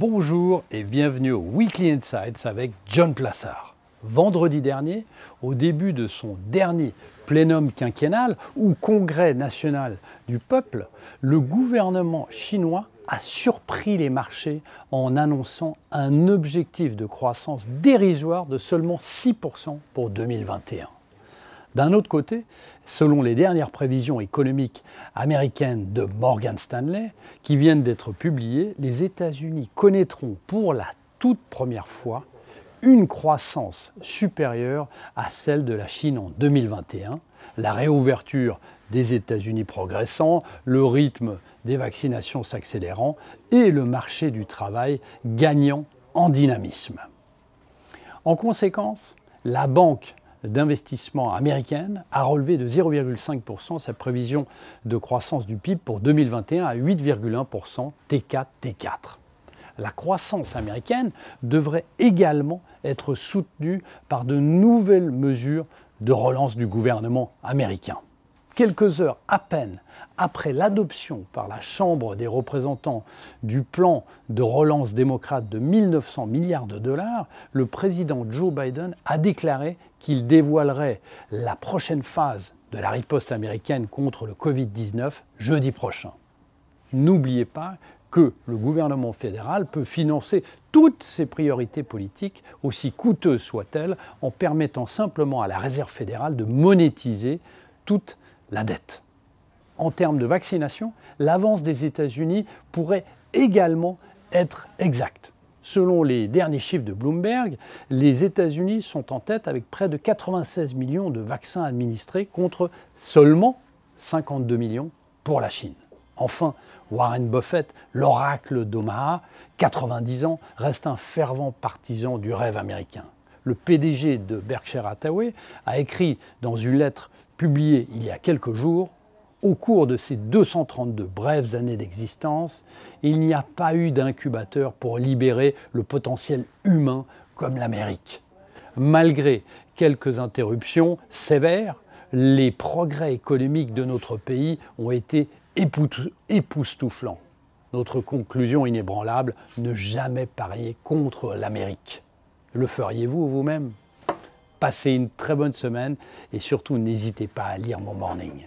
Bonjour et bienvenue au Weekly Insights avec John Plassard. Vendredi dernier, au début de son dernier plénum quinquennal ou congrès national du peuple, le gouvernement chinois a surpris les marchés en annonçant un objectif de croissance dérisoire de seulement 6% pour 2021. D'un autre côté, selon les dernières prévisions économiques américaines de Morgan Stanley, qui viennent d'être publiées, les États-Unis connaîtront pour la toute première fois une croissance supérieure à celle de la Chine en 2021, la réouverture des États-Unis progressant, le rythme des vaccinations s'accélérant et le marché du travail gagnant en dynamisme. En conséquence, la Banque d'investissement américaine a relevé de 0,5% sa prévision de croissance du PIB pour 2021 à 8,1% T4 T4. La croissance américaine devrait également être soutenue par de nouvelles mesures de relance du gouvernement américain quelques heures à peine après l'adoption par la Chambre des représentants du plan de relance démocrate de 1900 milliards de dollars, le président Joe Biden a déclaré qu'il dévoilerait la prochaine phase de la riposte américaine contre le Covid-19 jeudi prochain. N'oubliez pas que le gouvernement fédéral peut financer toutes ses priorités politiques, aussi coûteuses soient-elles, en permettant simplement à la Réserve fédérale de monétiser toutes la dette. En termes de vaccination, l'avance des États-Unis pourrait également être exacte. Selon les derniers chiffres de Bloomberg, les États-Unis sont en tête avec près de 96 millions de vaccins administrés contre seulement 52 millions pour la Chine. Enfin, Warren Buffett, l'oracle d'Omaha, 90 ans, reste un fervent partisan du rêve américain. Le PDG de Berkshire Hathaway a écrit dans une lettre publié il y a quelques jours, au cours de ces 232 brèves années d'existence, il n'y a pas eu d'incubateur pour libérer le potentiel humain comme l'Amérique. Malgré quelques interruptions sévères, les progrès économiques de notre pays ont été époustouflants. Notre conclusion inébranlable, ne jamais parier contre l'Amérique. Le feriez-vous vous-même Passez une très bonne semaine et surtout n'hésitez pas à lire mon morning.